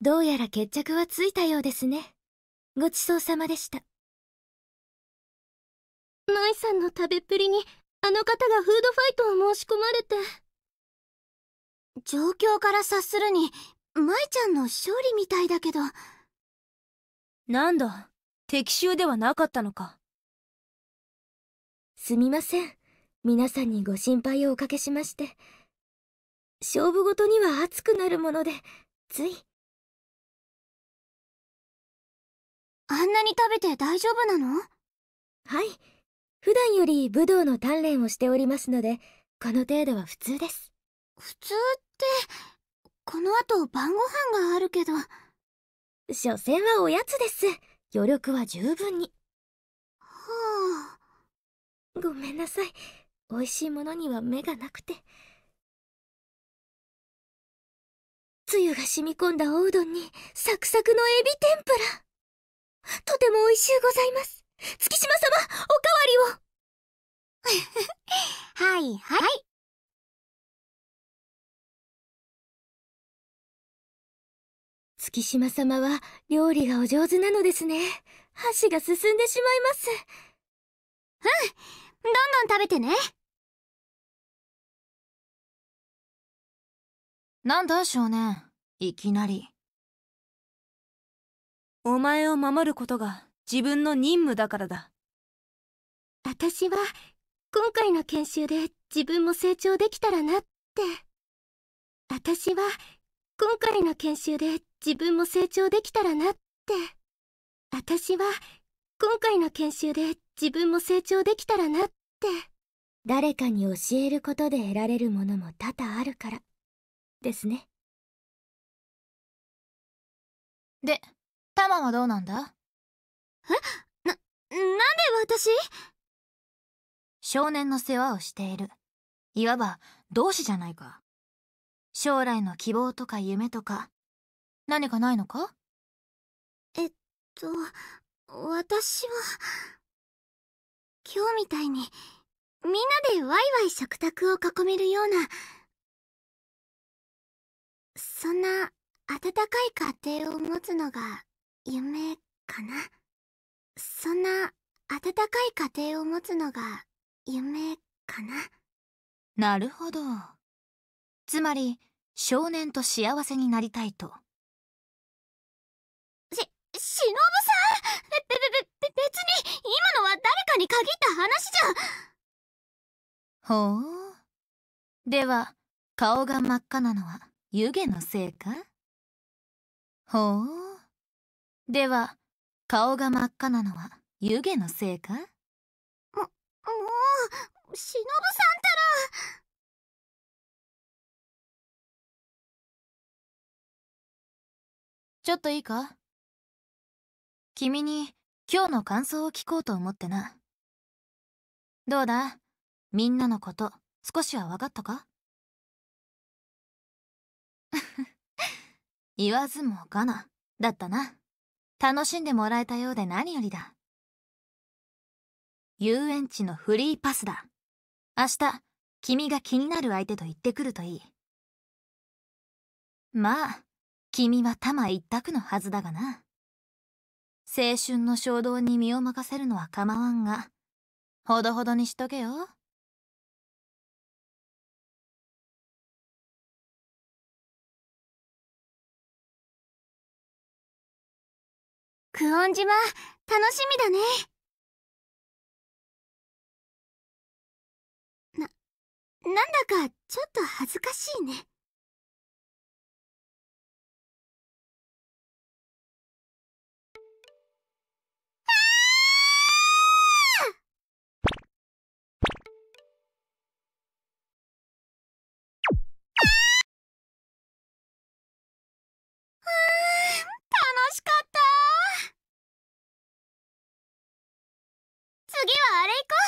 どうやら決着はついたようですね。ごちそうさまでした。ナイさんの食べっぷりに、あの方がフードファイトを申し込まれて。状況から察するに、舞ちゃんの勝利みたいだけど。なんだ、敵襲ではなかったのか。すみません。皆さんにご心配をおかけしまして。勝負ごとには熱くなるもので、つい。あんなに食べて大丈夫なのはい。普段より武道の鍛錬をしておりますので、この程度は普通です。普通って、この後晩ご飯があるけど。所詮はおやつです。余力は十分に。はあ。ごめんなさい。美味しいものには目がなくて。つゆが染み込んだおうどんにサクサクのエビ天ぷら。とても美味しゅうございます。月島様、おかわりを はいはい。月島様は料理がお上手なのですね。箸が進んでしまいます。うん、どんどん食べてね。なんだ少年、いきなり。お前を守ることが自分の任務だからだ私は今回の研修で自分も成長できたらなって私は今回の研修で自分も成長できたらなって私は今回の研修で自分も成長できたらなって誰かに教えることで得られるものも多々あるからですねでタマはどうなんだえな、なんで私少年の世話をしている。いわば、同志じゃないか。将来の希望とか夢とか、何かないのかえっと、私は、今日みたいに、みんなでワイワイ食卓を囲めるような、そんな温かい家庭を持つのが夢かなそんな温かい家庭を持つのが夢かななるほどつまり少年と幸せになりたいとし忍さんべべべべ別に今のは誰かに限った話じゃほうでは顔が真っ赤なのは湯気のせいかほうでは、顔が真っ赤なのは湯気のせいかも、もう、忍さんたら。ちょっといいか君に今日の感想を聞こうと思ってな。どうだみんなのこと少しは分かったか 言わずもがな、だったな。楽しんでもらえたようで何よりだ。遊園地のフリーパスだ。明日、君が気になる相手と言ってくるといい。まあ、君は玉一択のはずだがな。青春の衝動に身を任せるのは構わんが、ほどほどにしとけよ。久遠島楽しみだねな、なんだかちょっと恥ずかしいね。次はあれ行こう